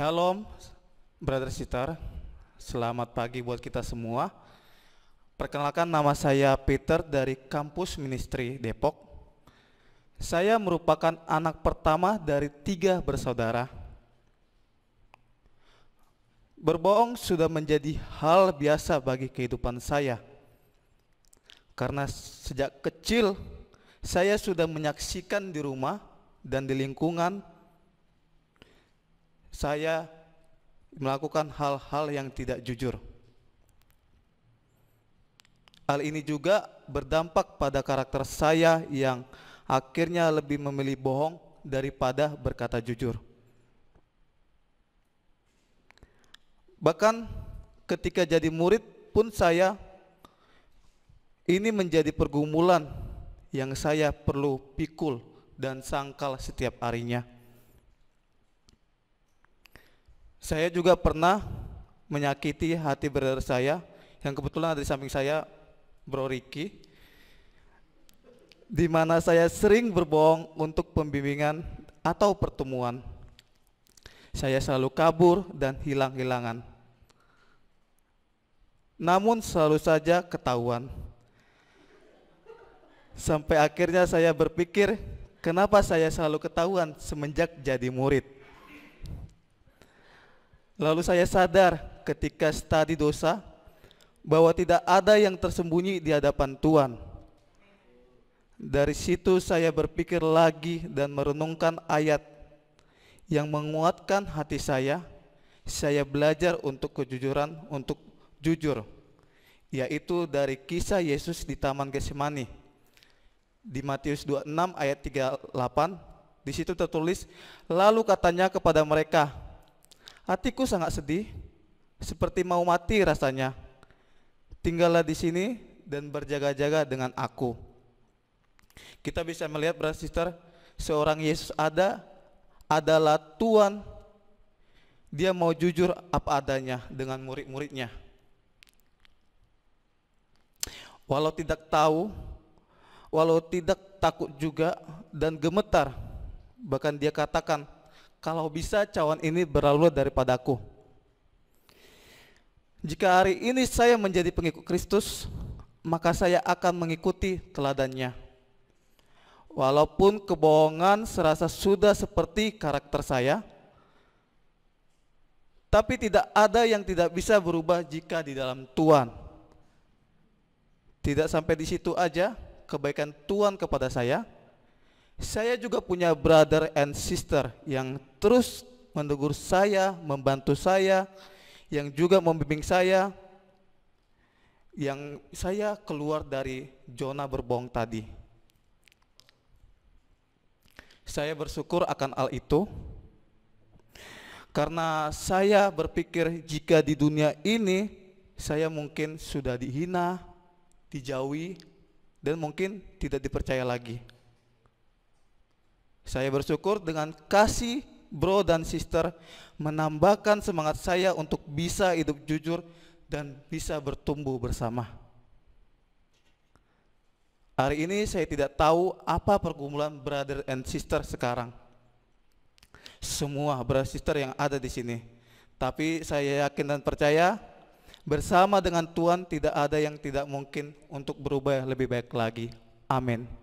Shalom, brother sister. Selamat pagi buat kita semua. Perkenalkan nama saya Peter dari Kampus Ministry Depok. Saya merupakan anak pertama dari tiga bersaudara. Berbohong sudah menjadi hal biasa bagi kehidupan saya. Karena sejak kecil saya sudah menyaksikan di rumah dan di lingkungan saya melakukan hal-hal yang tidak jujur. Hal ini juga berdampak pada karakter saya yang akhirnya lebih memilih bohong daripada berkata jujur. Bahkan ketika jadi murid pun saya ini menjadi pergumulan yang saya perlu pikul dan sangkal setiap harinya. saya juga pernah menyakiti hati brother saya yang kebetulan ada di samping saya Bro Riki di mana saya sering berbohong untuk pembimbingan atau pertemuan. Saya selalu kabur dan hilang-hilangan. Namun selalu saja ketahuan. Sampai akhirnya saya berpikir, kenapa saya selalu ketahuan semenjak jadi murid? Lalu saya sadar ketika studi dosa bahwa tidak ada yang tersembunyi di hadapan Tuhan. Dari situ saya berpikir lagi dan merenungkan ayat yang menguatkan hati saya. Saya belajar untuk kejujuran, untuk jujur, yaitu dari kisah Yesus di Taman Getsemani. Di Matius 26 ayat 38, di situ tertulis, "Lalu katanya kepada mereka, Hatiku sangat sedih, seperti mau mati rasanya. Tinggallah di sini dan berjaga-jaga dengan aku. Kita bisa melihat, brother sister, seorang Yesus ada adalah Tuhan. Dia mau jujur apa adanya dengan murid-muridnya. Walau tidak tahu, walau tidak takut juga dan gemetar, bahkan dia katakan, kalau bisa cawan ini berlalu daripadaku. Jika hari ini saya menjadi pengikut Kristus, maka saya akan mengikuti teladannya. Walaupun kebohongan serasa sudah seperti karakter saya, tapi tidak ada yang tidak bisa berubah jika di dalam Tuhan. Tidak sampai di situ aja kebaikan Tuhan kepada saya. Saya juga punya brother and sister yang terus menegur saya, membantu saya, yang juga membimbing saya, yang saya keluar dari zona berbohong tadi. Saya bersyukur akan hal itu, karena saya berpikir jika di dunia ini saya mungkin sudah dihina, dijauhi, dan mungkin tidak dipercaya lagi. Saya bersyukur dengan kasih bro dan sister menambahkan semangat saya untuk bisa hidup jujur dan bisa bertumbuh bersama. Hari ini saya tidak tahu apa pergumulan brother and sister sekarang. Semua brother sister yang ada di sini. Tapi saya yakin dan percaya bersama dengan Tuhan tidak ada yang tidak mungkin untuk berubah lebih baik lagi. Amin.